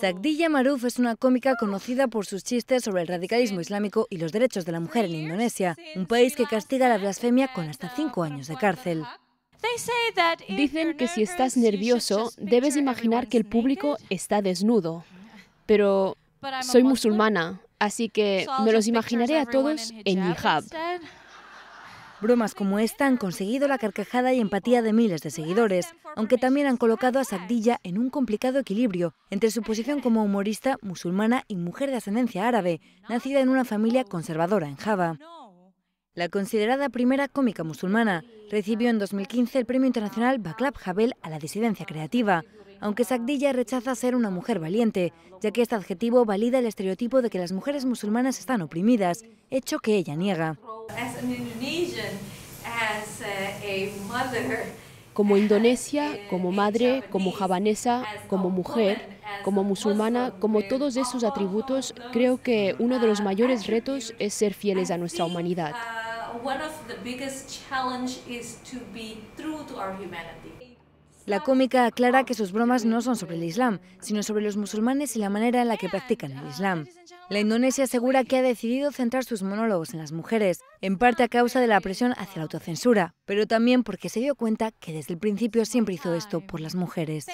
Sagdilla Maruf es una cómica conocida por sus chistes sobre el radicalismo islámico y los derechos de la mujer en Indonesia, un país que castiga la blasfemia con hasta cinco años de cárcel. Dicen que si estás nervioso, debes imaginar que el público está desnudo. Pero soy musulmana, así que me los imaginaré a todos en hijab. Bromas como esta han conseguido la carcajada y empatía de miles de seguidores, aunque también han colocado a Sagdilla en un complicado equilibrio entre su posición como humorista, musulmana y mujer de ascendencia árabe, nacida en una familia conservadora en Java. La considerada primera cómica musulmana recibió en 2015 el premio internacional Baklab Jabel a la disidencia creativa, aunque Sagdilla rechaza ser una mujer valiente, ya que este adjetivo valida el estereotipo de que las mujeres musulmanas están oprimidas, hecho que ella niega. Como indonesia, como madre, como javanesa, como mujer, como musulmana, como todos esos atributos, creo que uno de los mayores retos es ser fieles a nuestra humanidad. La cómica aclara que sus bromas no son sobre el Islam, sino sobre los musulmanes y la manera en la que practican el Islam. La Indonesia asegura que ha decidido centrar sus monólogos en las mujeres, en parte a causa de la presión hacia la autocensura, pero también porque se dio cuenta que desde el principio siempre hizo esto por las mujeres.